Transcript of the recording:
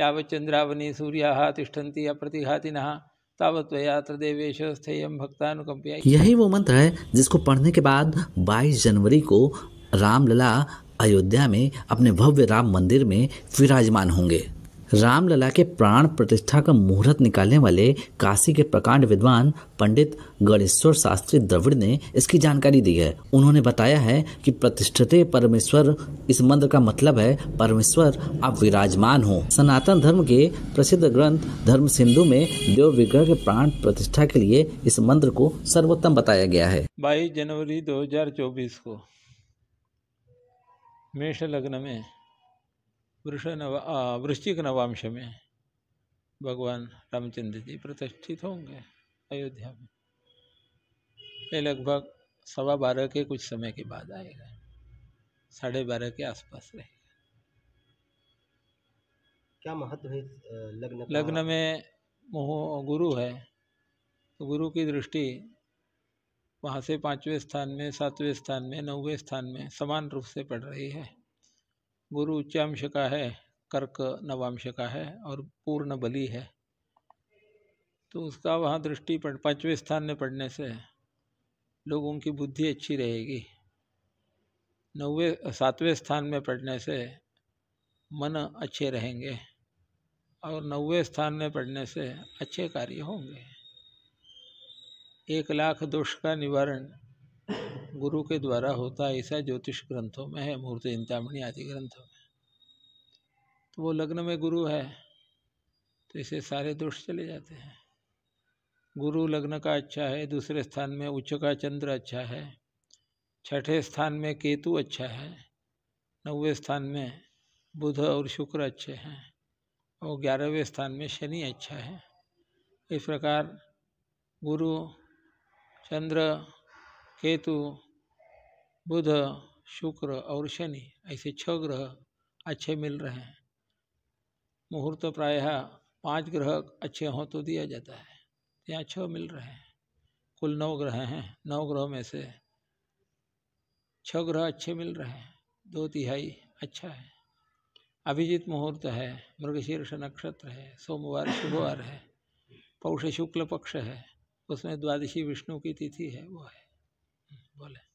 यावच्चंद्रावनी सूर्या तिष्ठन्ति अप्रतिघातिनः यही वो मंत्र है जिसको पढ़ने के बाद 22 जनवरी को रामलला अयोध्या में अपने भव्य राम मंदिर में विराजमान होंगे रामलला के प्राण प्रतिष्ठा का मुहूर्त निकालने वाले काशी के प्रकांड विद्वान पंडित गणेश्वर शास्त्री द्रविड़ ने इसकी जानकारी दी है उन्होंने बताया है कि प्रतिष्ठित परमेश्वर इस मंत्र का मतलब है परमेश्वर आप विराजमान हो सनातन धर्म के प्रसिद्ध ग्रंथ धर्म सिंधु में देव विग्रह के प्राण प्रतिष्ठा के लिए इस मंत्र को सर्वोत्तम बताया गया है बाईस जनवरी दो को मेष लग्न में वृष नव वृश्चिक नवांश में भगवान रामचंद्र जी प्रतिष्ठित होंगे अयोध्या में ये लगभग सवा बारह के कुछ समय के बाद आएगा साढ़े बारह के आसपास रहेगा क्या महत्व है लग्न लग्न में मोह गुरु है तो गुरु की दृष्टि वहाँ से पाँचवें स्थान में सातवें स्थान में नौवें स्थान में समान रूप से पड़ रही है गुरु उच्चांश का है कर्क नवांश का है और पूर्ण बली है तो उसका वहाँ दृष्टि पड़ पाँचवें स्थान में पढ़ने से लोगों की बुद्धि अच्छी रहेगी नौवे सातवें स्थान में पढ़ने से मन अच्छे रहेंगे और नौवे स्थान में पढ़ने से अच्छे कार्य होंगे एक लाख दोष का निवारण गुरु के द्वारा होता है ऐसा ज्योतिष ग्रंथों में है मूर्त चिंतामणि आदि ग्रंथों में तो वो लग्न में गुरु है तो इसे सारे दोष चले जाते हैं गुरु लग्न का अच्छा है दूसरे स्थान में उच्च का चंद्र अच्छा है छठे स्थान में केतु अच्छा है नौवें स्थान में बुध और शुक्र अच्छे हैं और ग्यारहवें स्थान में शनि अच्छा है इस प्रकार गुरु चंद्र केतु बुध शुक्र और शनि ऐसे छह ग्रह अच्छे मिल रहे हैं मुहूर्त प्रायः पांच ग्रह अच्छे हों तो दिया जाता है यहाँ छह मिल रहे हैं कुल नौ ग्रह हैं नौ ग्रह में से छह ग्रह अच्छे मिल रहे हैं दो तिहाई अच्छा है अभिजीत मुहूर्त है मृगशीर्ष नक्षत्र है सोमवार शुभवार है पौष शुक्ल पक्ष है उसमें द्वादशी विष्णु की तिथि है वो है हम्म, बोले